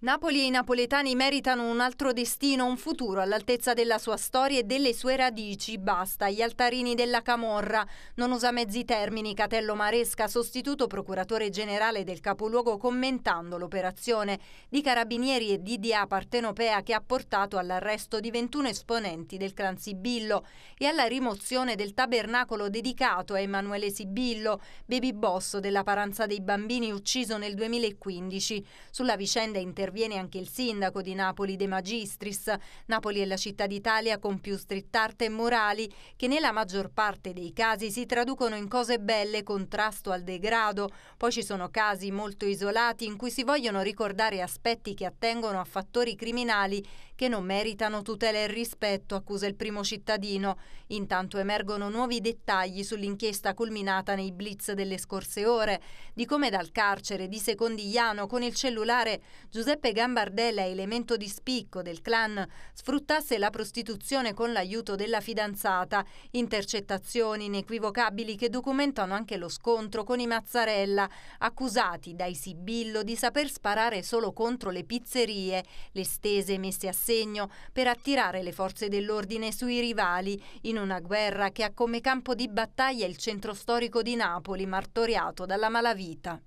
Napoli e i napoletani meritano un altro destino, un futuro all'altezza della sua storia e delle sue radici. Basta, gli altarini della Camorra. Non usa mezzi termini, Catello Maresca, sostituto procuratore generale del capoluogo, commentando l'operazione di carabinieri e DDA partenopea che ha portato all'arresto di 21 esponenti del clan Sibillo e alla rimozione del tabernacolo dedicato a Emanuele Sibillo, baby boss della paranza dei bambini ucciso nel 2015. Sulla vicenda interna interviene anche il sindaco di Napoli De Magistris. Napoli è la città d'Italia con più street art e morali che nella maggior parte dei casi si traducono in cose belle, contrasto al degrado. Poi ci sono casi molto isolati in cui si vogliono ricordare aspetti che attengono a fattori criminali che non meritano tutela e rispetto, accusa il primo cittadino. Intanto emergono nuovi dettagli sull'inchiesta culminata nei blitz delle scorse ore, di come dal carcere di Secondigliano con il cellulare Giuseppe Giuseppe Gambardella, elemento di spicco del clan, sfruttasse la prostituzione con l'aiuto della fidanzata, intercettazioni inequivocabili che documentano anche lo scontro con i Mazzarella, accusati dai Sibillo di saper sparare solo contro le pizzerie, le stese messe a segno per attirare le forze dell'ordine sui rivali, in una guerra che ha come campo di battaglia il centro storico di Napoli, martoriato dalla malavita.